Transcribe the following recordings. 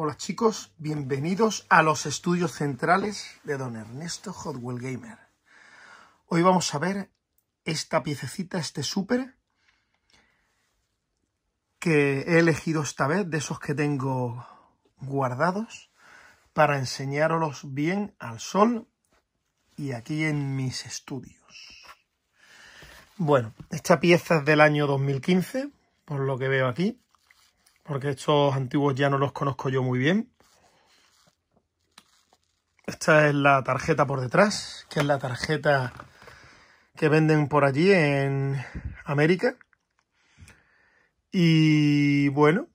Hola chicos, bienvenidos a los estudios centrales de don Ernesto Hotwell Gamer. Hoy vamos a ver esta piececita, este súper, que he elegido esta vez, de esos que tengo guardados, para enseñaros bien al sol y aquí en mis estudios. Bueno, esta pieza es del año 2015, por lo que veo aquí porque estos antiguos ya no los conozco yo muy bien. Esta es la tarjeta por detrás, que es la tarjeta que venden por allí en América. Y bueno,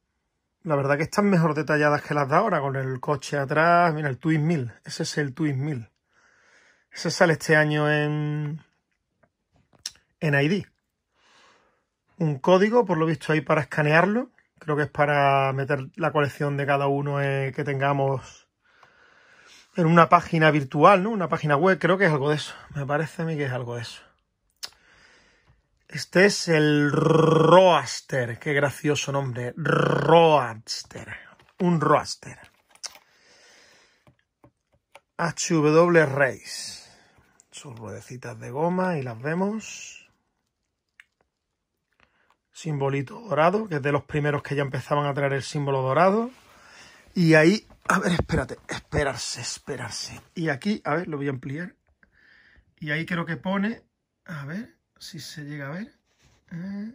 la verdad que están mejor detalladas que las de ahora, con el coche atrás. Mira, el Twin 1000, ese es el Twin 1000. Ese sale este año en, en ID. Un código, por lo visto, ahí para escanearlo. Creo que es para meter la colección de cada uno eh, que tengamos en una página virtual, ¿no? Una página web, creo que es algo de eso. Me parece a mí que es algo de eso. Este es el Roaster. Qué gracioso nombre. Roaster. Un Roaster. HW Race. Sus ruedecitas de goma y las vemos simbolito dorado, que es de los primeros que ya empezaban a traer el símbolo dorado. Y ahí, a ver, espérate, esperarse, esperarse. Y aquí, a ver, lo voy a ampliar. Y ahí creo que pone, a ver, si se llega a ver. Eh,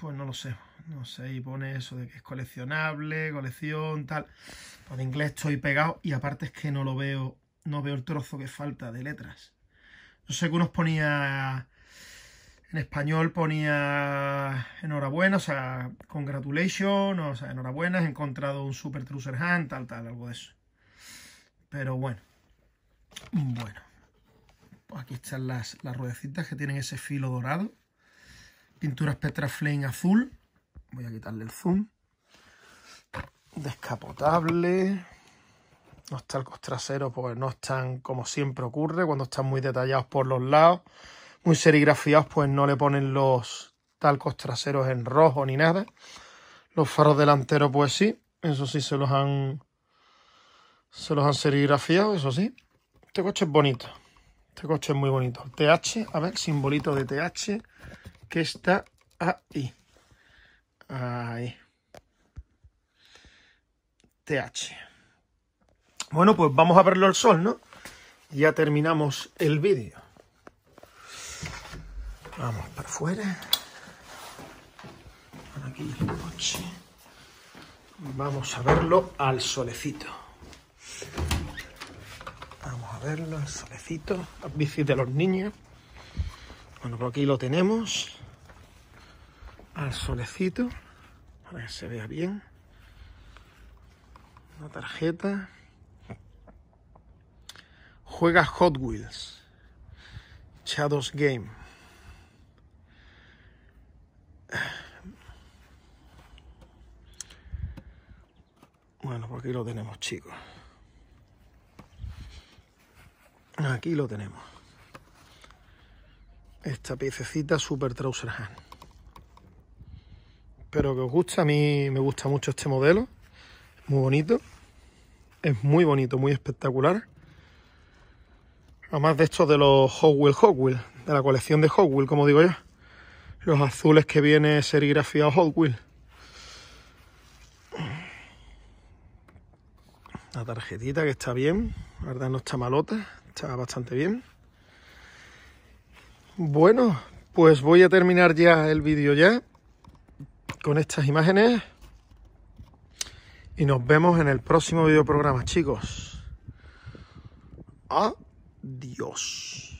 pues no lo sé, no sé, Y pone eso de que es coleccionable, colección, tal. Con pues inglés estoy pegado y aparte es que no lo veo, no veo el trozo que falta de letras. No sé que unos ponía en español ponía enhorabuena, o sea, congratulations, o sea, enhorabuena, he encontrado un super trucer hand, tal, tal, algo de eso. Pero bueno, bueno, aquí están las, ruedecitas que tienen ese filo dorado. Pintura Spectra Flame azul. Voy a quitarle el zoom. Descapotable. No Los talcos traseros, porque no están como siempre ocurre, cuando están muy detallados por los lados muy serigrafiados, pues no le ponen los talcos traseros en rojo ni nada. Los faros delanteros, pues sí, eso sí se los han se los han serigrafiado, eso sí. Este coche es bonito. Este coche es muy bonito. TH, a ver, simbolito de TH que está ahí. Ahí. TH. Bueno, pues vamos a verlo al sol, ¿no? Ya terminamos el vídeo. Vamos para afuera. aquí el coche. Vamos a verlo al solecito. Vamos a verlo al solecito. Las bicis de los niños. Bueno, por pues aquí lo tenemos. Al solecito. Para que se vea bien. Una tarjeta. Juega Hot Wheels. Shadows Game. aquí lo tenemos, chicos. Aquí lo tenemos. Esta piececita Super Trouser Hand. Espero que os guste. A mí me gusta mucho este modelo. muy bonito. Es muy bonito, muy espectacular. Además de estos de los Hot De la colección de Hot como digo yo. Los azules que viene serigrafiado Hot tarjetita que está bien, la verdad no está malota, está bastante bien. Bueno, pues voy a terminar ya el vídeo ya con estas imágenes y nos vemos en el próximo programa chicos. Adiós.